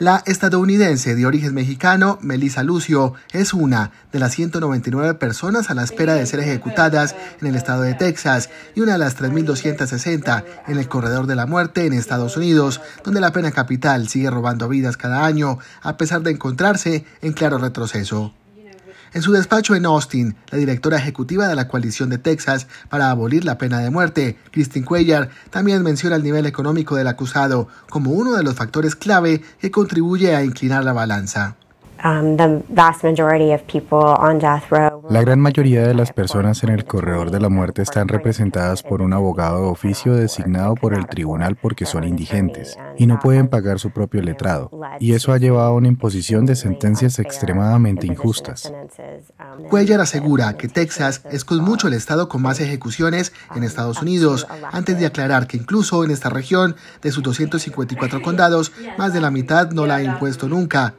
La estadounidense de origen mexicano, Melissa Lucio, es una de las 199 personas a la espera de ser ejecutadas en el estado de Texas y una de las 3.260 en el corredor de la muerte en Estados Unidos, donde la pena capital sigue robando vidas cada año, a pesar de encontrarse en claro retroceso. En su despacho en Austin, la directora ejecutiva de la coalición de Texas para abolir la pena de muerte, Kristin Cuellar, también menciona el nivel económico del acusado como uno de los factores clave que contribuye a inclinar la balanza. Um, la gran mayoría de las personas en el corredor de la muerte están representadas por un abogado de oficio designado por el tribunal porque son indigentes y no pueden pagar su propio letrado, y eso ha llevado a una imposición de sentencias extremadamente injustas. Um, Cuellar asegura que Texas es con mucho el estado con más ejecuciones en um, Estados Unidos, antes de aclarar que incluso en esta región, de sus 254 condados, más de la mitad no la ha impuesto nunca.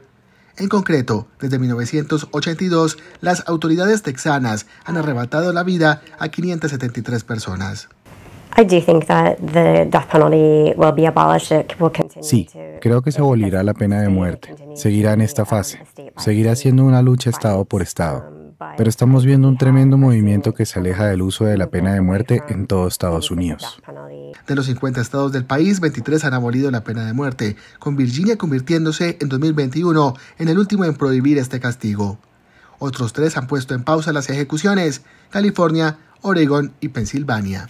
En concreto, desde 1982, las autoridades texanas han arrebatado la vida a 573 personas. Sí, creo que se abolirá la pena de muerte. Seguirá en esta fase. Seguirá siendo una lucha Estado por Estado. Um, Pero estamos viendo un tremendo movimiento que se aleja del uso de la pena de muerte en todos Estados Unidos. De los 50 estados del país, 23 han abolido la pena de muerte, con Virginia convirtiéndose en 2021 en el último en prohibir este castigo. Otros tres han puesto en pausa las ejecuciones, California, Oregon y Pensilvania.